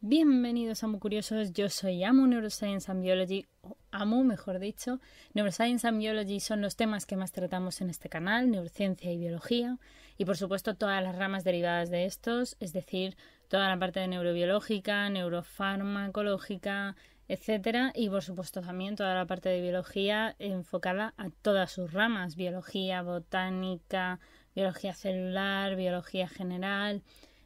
Bienvenidos a Muy Curiosos, yo soy Amo Neuroscience and Biology, o Amu mejor dicho. Neuroscience and Biology son los temas que más tratamos en este canal, neurociencia y biología, y por supuesto todas las ramas derivadas de estos, es decir, toda la parte de neurobiológica, neurofarmacológica, etcétera. Y por supuesto también toda la parte de biología enfocada a todas sus ramas, biología botánica, biología celular, biología general,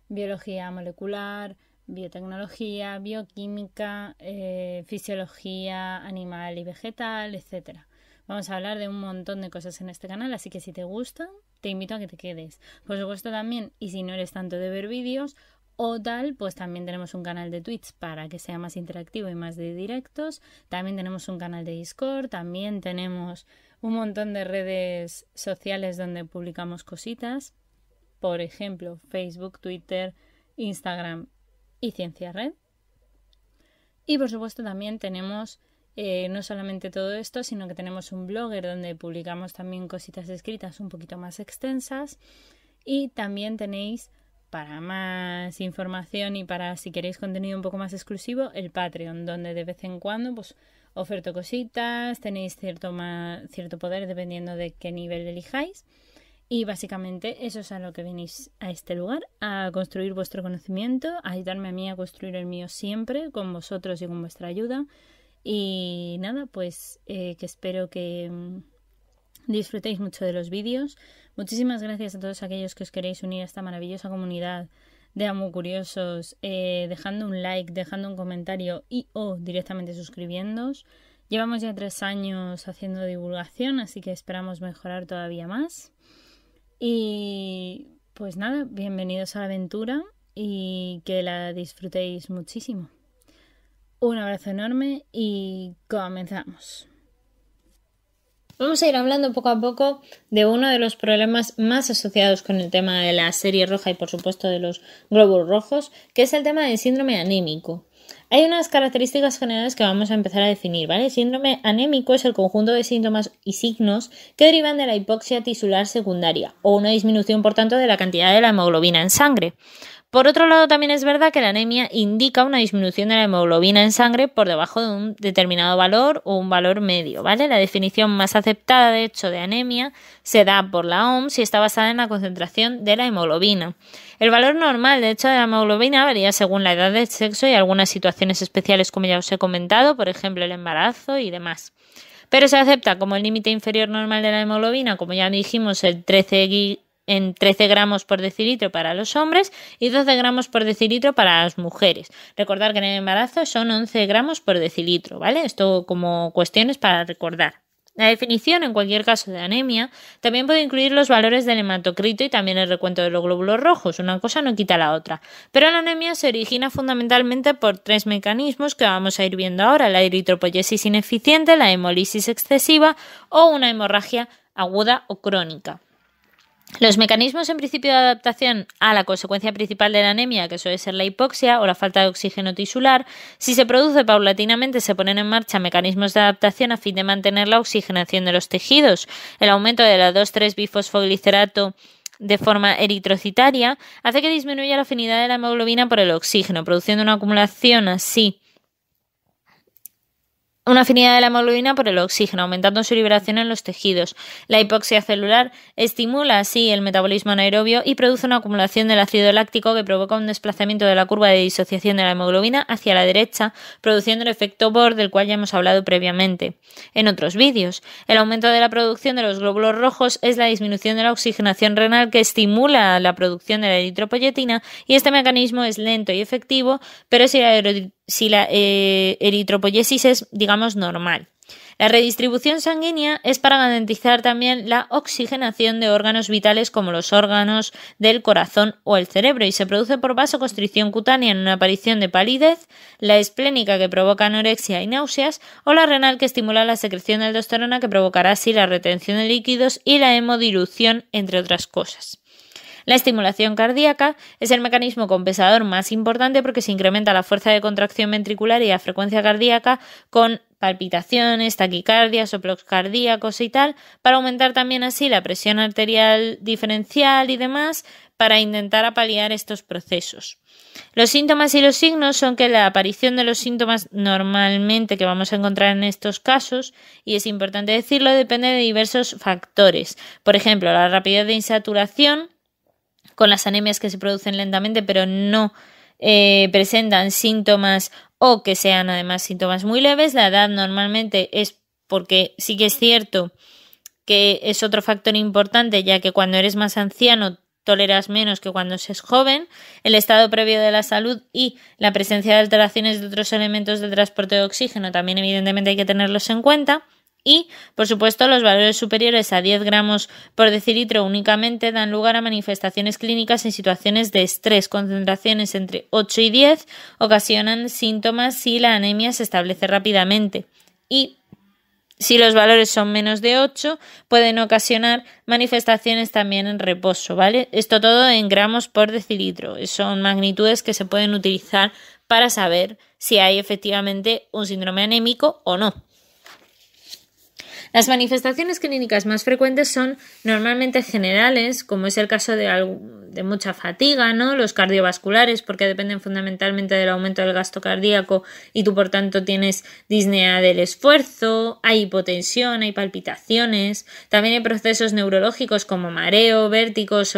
biología molecular, biotecnología, bioquímica, eh, fisiología animal y vegetal, etcétera. Vamos a hablar de un montón de cosas en este canal, así que si te gustan, te invito a que te quedes. Por supuesto también, y si no eres tanto de ver vídeos, o tal, pues también tenemos un canal de tweets para que sea más interactivo y más de directos. También tenemos un canal de Discord, también tenemos un montón de redes sociales donde publicamos cositas. Por ejemplo, Facebook, Twitter, Instagram y Ciencia Red. Y por supuesto también tenemos eh, no solamente todo esto, sino que tenemos un blogger donde publicamos también cositas escritas un poquito más extensas. Y también tenéis para más información y para si queréis contenido un poco más exclusivo, el Patreon, donde de vez en cuando pues oferto cositas, tenéis cierto, más, cierto poder dependiendo de qué nivel elijáis. Y básicamente eso es a lo que venís a este lugar, a construir vuestro conocimiento, a ayudarme a mí a construir el mío siempre, con vosotros y con vuestra ayuda. Y nada, pues eh, que espero que mm, disfrutéis mucho de los vídeos. Muchísimas gracias a todos aquellos que os queréis unir a esta maravillosa comunidad de Amo Curiosos, eh, dejando un like, dejando un comentario y o directamente suscribiéndoos. Llevamos ya tres años haciendo divulgación, así que esperamos mejorar todavía más. Y pues nada, bienvenidos a la aventura y que la disfrutéis muchísimo. Un abrazo enorme y comenzamos. Vamos a ir hablando poco a poco de uno de los problemas más asociados con el tema de la serie roja y por supuesto de los globos rojos, que es el tema del síndrome anémico. Hay unas características generales que vamos a empezar a definir, ¿vale? El síndrome anémico es el conjunto de síntomas y signos que derivan de la hipoxia tisular secundaria o una disminución, por tanto, de la cantidad de la hemoglobina en sangre. Por otro lado, también es verdad que la anemia indica una disminución de la hemoglobina en sangre por debajo de un determinado valor o un valor medio, ¿vale? La definición más aceptada, de hecho, de anemia se da por la OMS y está basada en la concentración de la hemoglobina. El valor normal, de hecho, de la hemoglobina varía según la edad del sexo y algunas situaciones especiales, como ya os he comentado, por ejemplo, el embarazo y demás pero se acepta como el límite inferior normal de la hemoglobina, como ya dijimos, el 13 en 13 gramos por decilitro para los hombres y 12 gramos por decilitro para las mujeres. Recordar que en el embarazo son 11 gramos por decilitro, ¿vale? Esto como cuestiones para recordar. La definición, en cualquier caso, de anemia también puede incluir los valores del hematocrito y también el recuento de los glóbulos rojos. Una cosa no quita la otra. Pero la anemia se origina fundamentalmente por tres mecanismos que vamos a ir viendo ahora: la eritropoyesis ineficiente, la hemolisis excesiva o una hemorragia aguda o crónica. Los mecanismos en principio de adaptación a la consecuencia principal de la anemia, que suele ser la hipoxia o la falta de oxígeno tisular, si se produce paulatinamente se ponen en marcha mecanismos de adaptación a fin de mantener la oxigenación de los tejidos, el aumento de la 2,3-bifosfoglicerato de forma eritrocitaria hace que disminuya la afinidad de la hemoglobina por el oxígeno, produciendo una acumulación así una afinidad de la hemoglobina por el oxígeno, aumentando su liberación en los tejidos. La hipoxia celular estimula así el metabolismo anaerobio y produce una acumulación del ácido láctico que provoca un desplazamiento de la curva de disociación de la hemoglobina hacia la derecha, produciendo el efecto Bohr del cual ya hemos hablado previamente en otros vídeos. El aumento de la producción de los glóbulos rojos es la disminución de la oxigenación renal que estimula la producción de la eritropoyetina y este mecanismo es lento y efectivo, pero si la si la eh, eritropoyesis es, digamos, normal. La redistribución sanguínea es para garantizar también la oxigenación de órganos vitales como los órganos del corazón o el cerebro y se produce por vasoconstricción cutánea en una aparición de palidez, la esplénica que provoca anorexia y náuseas o la renal que estimula la secreción de aldosterona que provocará así la retención de líquidos y la hemodilución entre otras cosas. La estimulación cardíaca es el mecanismo compensador más importante porque se incrementa la fuerza de contracción ventricular y la frecuencia cardíaca con palpitaciones, taquicardias, soplos cardíacos y tal, para aumentar también así la presión arterial diferencial y demás, para intentar paliar estos procesos. Los síntomas y los signos son que la aparición de los síntomas normalmente que vamos a encontrar en estos casos, y es importante decirlo, depende de diversos factores. Por ejemplo, la rapidez de insaturación, con las anemias que se producen lentamente, pero no eh, presentan síntomas o que sean además síntomas muy leves. La edad normalmente es porque sí que es cierto que es otro factor importante, ya que cuando eres más anciano toleras menos que cuando se es joven, el estado previo de la salud y la presencia de alteraciones de otros elementos de transporte de oxígeno también evidentemente hay que tenerlos en cuenta. Y, por supuesto, los valores superiores a 10 gramos por decilitro únicamente dan lugar a manifestaciones clínicas en situaciones de estrés. Concentraciones entre 8 y 10 ocasionan síntomas si la anemia se establece rápidamente. Y, si los valores son menos de 8, pueden ocasionar manifestaciones también en reposo, ¿vale? Esto todo en gramos por decilitro. Son magnitudes que se pueden utilizar para saber si hay efectivamente un síndrome anémico o no. Las manifestaciones clínicas más frecuentes son normalmente generales, como es el caso de, de mucha fatiga, ¿no? los cardiovasculares, porque dependen fundamentalmente del aumento del gasto cardíaco y tú por tanto tienes disnea del esfuerzo, hay hipotensión, hay palpitaciones, también hay procesos neurológicos como mareo, vértigos,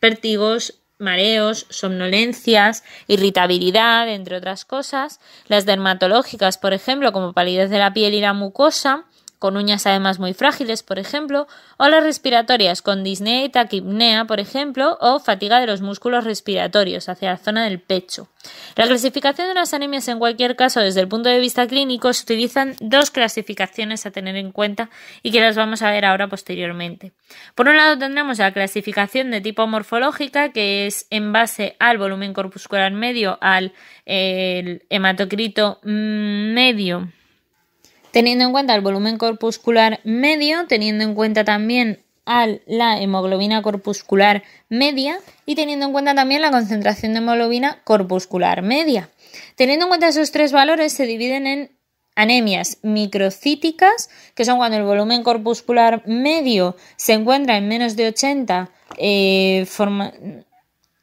vértigos mareos, somnolencias, irritabilidad, entre otras cosas, las dermatológicas, por ejemplo, como palidez de la piel y la mucosa, con uñas además muy frágiles, por ejemplo, o las respiratorias con disnea y taquipnea, por ejemplo, o fatiga de los músculos respiratorios hacia la zona del pecho. La clasificación de las anemias, en cualquier caso, desde el punto de vista clínico, se utilizan dos clasificaciones a tener en cuenta y que las vamos a ver ahora posteriormente. Por un lado tendremos la clasificación de tipo morfológica, que es en base al volumen corpuscular medio, al hematocrito medio teniendo en cuenta el volumen corpuscular medio, teniendo en cuenta también la hemoglobina corpuscular media y teniendo en cuenta también la concentración de hemoglobina corpuscular media. Teniendo en cuenta esos tres valores se dividen en anemias microcíticas, que son cuando el volumen corpuscular medio se encuentra en menos de 80,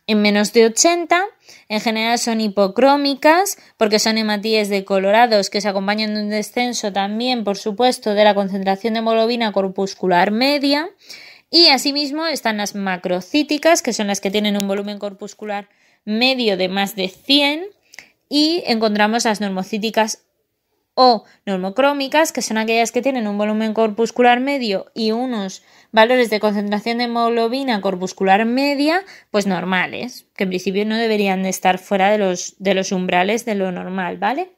en menos de 80. En general son hipocrómicas porque son hematíes decolorados que se acompañan de un descenso también, por supuesto, de la concentración de hemoglobina corpuscular media. Y asimismo están las macrocíticas, que son las que tienen un volumen corpuscular medio de más de 100. Y encontramos las normocíticas o normocrómicas, que son aquellas que tienen un volumen corpuscular medio y unos valores de concentración de hemoglobina corpuscular media, pues normales, que en principio no deberían estar fuera de los, de los umbrales de lo normal, ¿vale?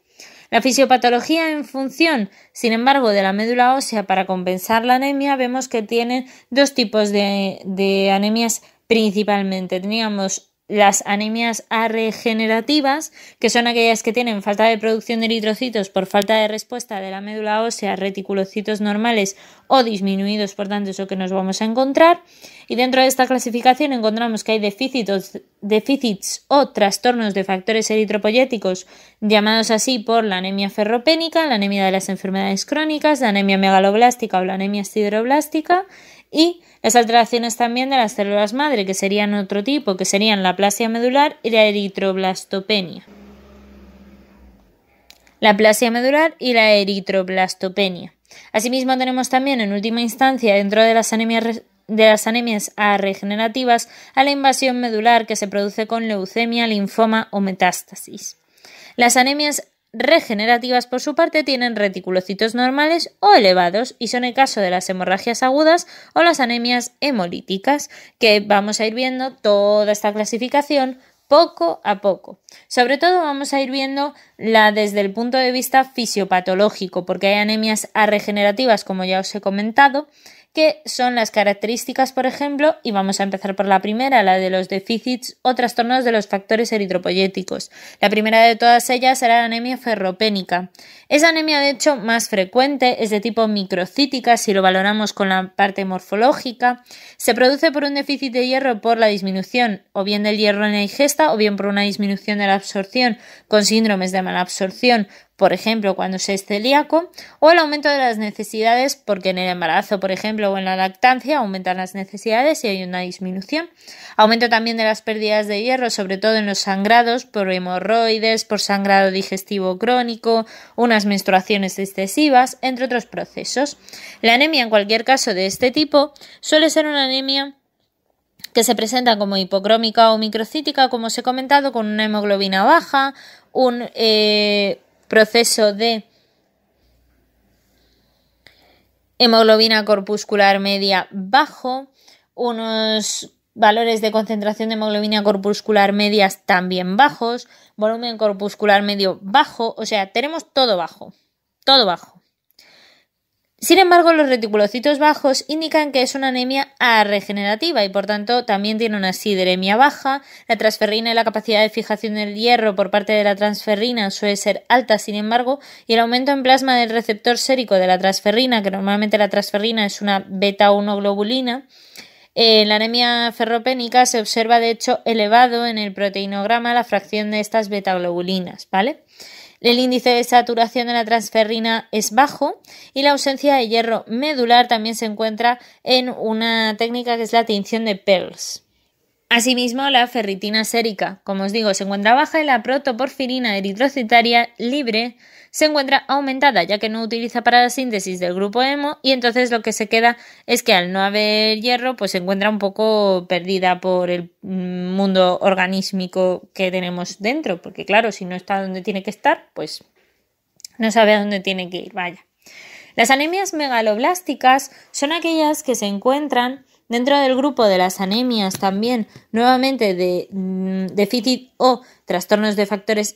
La fisiopatología en función, sin embargo, de la médula ósea para compensar la anemia, vemos que tienen dos tipos de, de anemias principalmente. Teníamos las anemias regenerativas, que son aquellas que tienen falta de producción de eritrocitos por falta de respuesta de la médula ósea, reticulocitos normales o disminuidos, por tanto, eso que nos vamos a encontrar. Y dentro de esta clasificación encontramos que hay déficits, déficits o trastornos de factores eritropoyéticos, llamados así por la anemia ferropénica, la anemia de las enfermedades crónicas, la anemia megaloblástica o la anemia sideroblástica, y las alteraciones también de las células madre, que serían otro tipo, que serían la plasia medular y la eritroblastopenia. La plasia medular y la eritroblastopenia. Asimismo, tenemos también, en última instancia, dentro de las anemias de las anemias A regenerativas a la invasión medular que se produce con leucemia, linfoma o metástasis. Las anemias regenerativas, por su parte, tienen reticulocitos normales o elevados y son el caso de las hemorragias agudas o las anemias hemolíticas, que vamos a ir viendo toda esta clasificación poco a poco. Sobre todo vamos a ir viendo la desde el punto de vista fisiopatológico, porque hay anemias regenerativas como ya os he comentado, ¿Qué son las características, por ejemplo, y vamos a empezar por la primera, la de los déficits o trastornos de los factores eritropoyéticos. La primera de todas ellas será la anemia ferropénica. Es anemia, de hecho, más frecuente, es de tipo microcítica, si lo valoramos con la parte morfológica. Se produce por un déficit de hierro por la disminución o bien del hierro en la ingesta o bien por una disminución de la absorción con síndromes de malabsorción por ejemplo, cuando se es celíaco, o el aumento de las necesidades, porque en el embarazo, por ejemplo, o en la lactancia aumentan las necesidades y hay una disminución. Aumento también de las pérdidas de hierro, sobre todo en los sangrados por hemorroides, por sangrado digestivo crónico, unas menstruaciones excesivas, entre otros procesos. La anemia, en cualquier caso de este tipo, suele ser una anemia que se presenta como hipocrómica o microcítica, como os he comentado, con una hemoglobina baja, un, eh, proceso de hemoglobina corpuscular media bajo, unos valores de concentración de hemoglobina corpuscular medias también bajos, volumen corpuscular medio bajo, o sea, tenemos todo bajo, todo bajo. Sin embargo, los reticulocitos bajos indican que es una anemia regenerativa y por tanto también tiene una sideremia baja. La transferrina y la capacidad de fijación del hierro por parte de la transferrina suele ser alta, sin embargo, y el aumento en plasma del receptor sérico de la transferrina, que normalmente la transferrina es una beta-1 globulina, en la anemia ferropénica se observa de hecho elevado en el proteinograma la fracción de estas beta-globulinas, ¿vale? El índice de saturación de la transferrina es bajo y la ausencia de hierro medular también se encuentra en una técnica que es la tinción de PERLS. Asimismo, la ferritina sérica, como os digo, se encuentra baja y la protoporfirina eritrocitaria libre se encuentra aumentada, ya que no utiliza para la síntesis del grupo hemo y entonces lo que se queda es que al no haber hierro, pues se encuentra un poco perdida por el mm, mundo organísmico que tenemos dentro, porque claro, si no está donde tiene que estar, pues no sabe a dónde tiene que ir, vaya. Las anemias megaloblásticas son aquellas que se encuentran Dentro del grupo de las anemias también, nuevamente de mm, déficit o trastornos de factores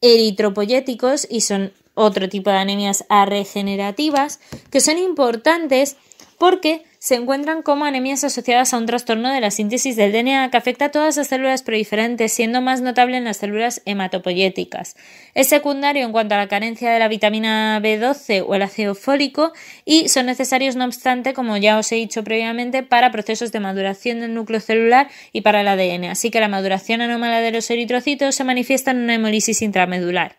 eritropoyéticos y son otro tipo de anemias arregenerativas que son importantes porque se encuentran como anemias asociadas a un trastorno de la síntesis del DNA que afecta a todas las células proliferantes, siendo más notable en las células hematopoyéticas. Es secundario en cuanto a la carencia de la vitamina B12 o el ácido fólico y son necesarios, no obstante, como ya os he dicho previamente, para procesos de maduración del núcleo celular y para el ADN. Así que la maduración anómala de los eritrocitos se manifiesta en una hemolisis intramedular.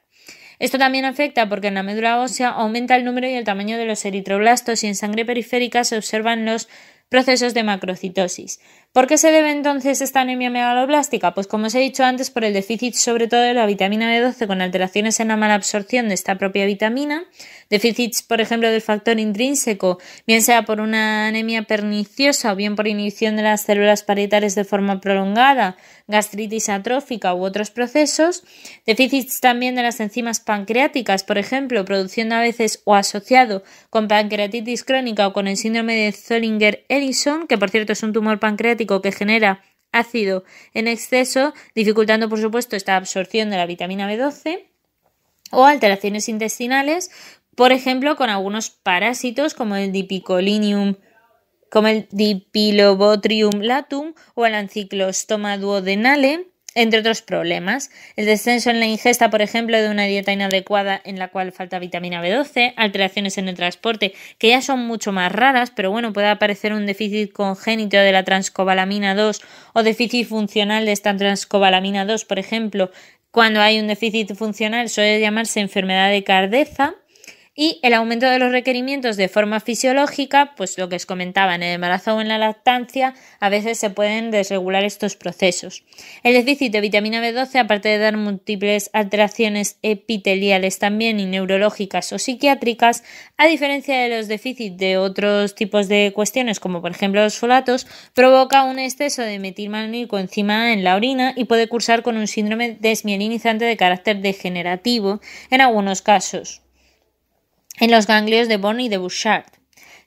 Esto también afecta porque en la médula ósea aumenta el número y el tamaño de los eritroblastos y en sangre periférica se observan los procesos de macrocitosis. ¿Por qué se debe entonces esta anemia megaloblástica? Pues como os he dicho antes, por el déficit sobre todo de la vitamina B12 con alteraciones en la mala absorción de esta propia vitamina, déficits por ejemplo del factor intrínseco, bien sea por una anemia perniciosa o bien por inhibición de las células parietales de forma prolongada, gastritis atrófica u otros procesos, déficits también de las enzimas pancreáticas, por ejemplo, produciendo a veces o asociado con pancreatitis crónica o con el síndrome de Zollinger-Ellison, que por cierto es un tumor pancreático que genera ácido en exceso, dificultando por supuesto esta absorción de la vitamina B12 o alteraciones intestinales, por ejemplo, con algunos parásitos como el dipicolinium, como el dipilobotrium latum o el anciclostoma duodenale, entre otros problemas. El descenso en la ingesta, por ejemplo, de una dieta inadecuada en la cual falta vitamina B12, alteraciones en el transporte, que ya son mucho más raras, pero bueno, puede aparecer un déficit congénito de la transcobalamina 2 o déficit funcional de esta transcobalamina 2, por ejemplo, cuando hay un déficit funcional suele llamarse enfermedad de Cardeza y el aumento de los requerimientos de forma fisiológica, pues lo que os comentaba en el embarazo o en la lactancia, a veces se pueden desregular estos procesos. El déficit de vitamina B12, aparte de dar múltiples alteraciones epiteliales también y neurológicas o psiquiátricas, a diferencia de los déficits de otros tipos de cuestiones, como por ejemplo los folatos, provoca un exceso de metilmalónico encima en la orina y puede cursar con un síndrome desmielinizante de carácter degenerativo en algunos casos en los ganglios de Bonnie y de Bouchard.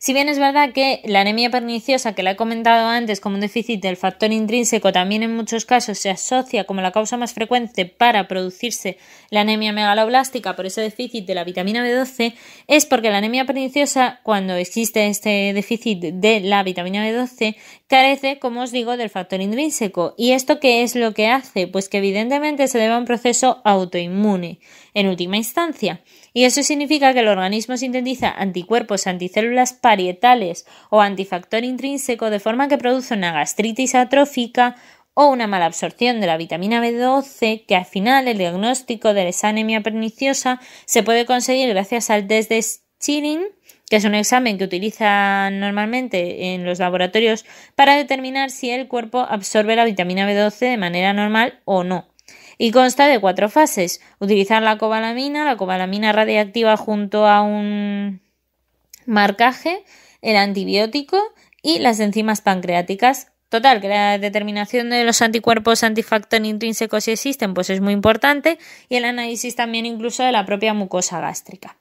Si bien es verdad que la anemia perniciosa que la he comentado antes como un déficit del factor intrínseco también en muchos casos se asocia como la causa más frecuente para producirse la anemia megaloblástica por ese déficit de la vitamina B12, es porque la anemia perniciosa, cuando existe este déficit de la vitamina B12, carece, como os digo, del factor intrínseco. ¿Y esto qué es lo que hace? Pues que evidentemente se debe a un proceso autoinmune en última instancia, y eso significa que el organismo sintetiza anticuerpos anticélulas parietales o antifactor intrínseco de forma que produce una gastritis atrófica o una mala absorción de la vitamina B12 que al final el diagnóstico de la anemia perniciosa se puede conseguir gracias al test de Schilling que es un examen que utilizan normalmente en los laboratorios para determinar si el cuerpo absorbe la vitamina B12 de manera normal o no y consta de cuatro fases. Utilizar la cobalamina, la cobalamina radiactiva junto a un marcaje, el antibiótico y las enzimas pancreáticas. Total, que la determinación de los anticuerpos antifactor intrínsecos si existen, pues es muy importante y el análisis también incluso de la propia mucosa gástrica.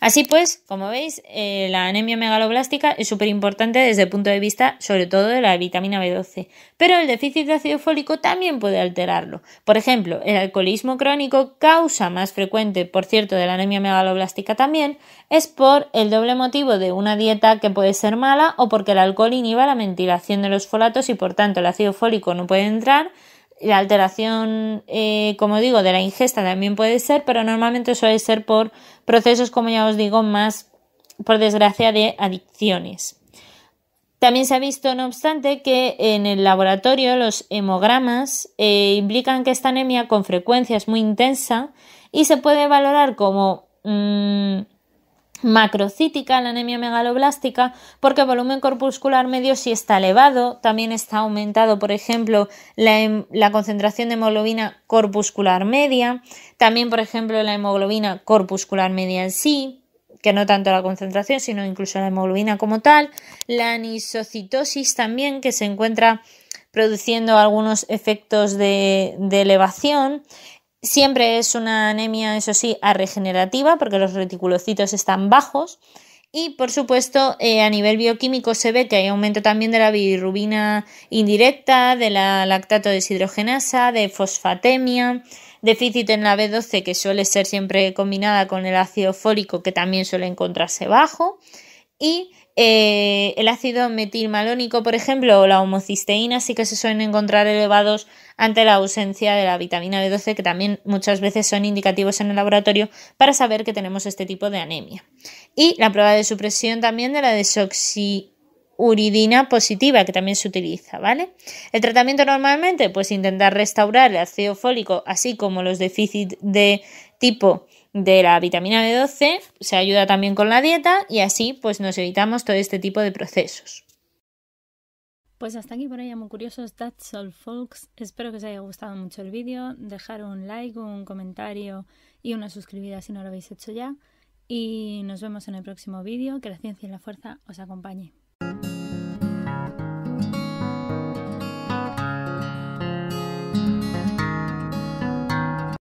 Así pues, como veis, eh, la anemia megaloblástica es súper importante desde el punto de vista sobre todo de la vitamina B12, pero el déficit de ácido fólico también puede alterarlo. Por ejemplo, el alcoholismo crónico, causa más frecuente, por cierto, de la anemia megaloblástica también, es por el doble motivo de una dieta que puede ser mala o porque el alcohol inhiba la ventilación de los folatos y por tanto el ácido fólico no puede entrar la alteración, eh, como digo, de la ingesta también puede ser, pero normalmente suele ser por procesos, como ya os digo, más, por desgracia, de adicciones. También se ha visto, no obstante, que en el laboratorio los hemogramas eh, implican que esta anemia con frecuencia es muy intensa y se puede valorar como mm, macrocítica, la anemia megaloblástica, porque el volumen corpuscular medio sí está elevado, también está aumentado, por ejemplo, em, la, concentración de hemoglobina corpuscular media, también, por ejemplo, la hemoglobina corpuscular media en sí, que no tanto la concentración, sino incluso la hemoglobina como tal, la anisocitosis también, que se encuentra produciendo algunos efectos de elevación, Siempre es una anemia, eso sí, a regenerativa porque los reticulocitos están bajos. Y por supuesto, eh, a nivel bioquímico se ve que hay aumento también de la bilirrubina indirecta, de la lactato deshidrogenasa, de fosfatemia, déficit en la B12 que suele ser siempre combinada con el ácido fólico que también suele encontrarse bajo y eh, el ácido metilmalónico, por ejemplo, o la homocisteína sí que se suelen encontrar elevados ante la ausencia de la vitamina B12, que también muchas veces son indicativos en el laboratorio para saber que tenemos este tipo de anemia. Y la prueba de supresión también de la desoxiuridina positiva que también se utiliza, ¿vale? El tratamiento normalmente, pues intentar restaurar el ácido fólico, así como los déficits de tipo de la vitamina B12, se ayuda también con la dieta y así pues nos evitamos todo este tipo de procesos. Pues hasta aquí por hoy, muy curiosos, that's all folks. Espero que os haya gustado mucho el vídeo. Dejar un like, un comentario y una suscribida si no lo habéis hecho ya. Y nos vemos en el próximo vídeo. Que la ciencia y la fuerza os acompañe.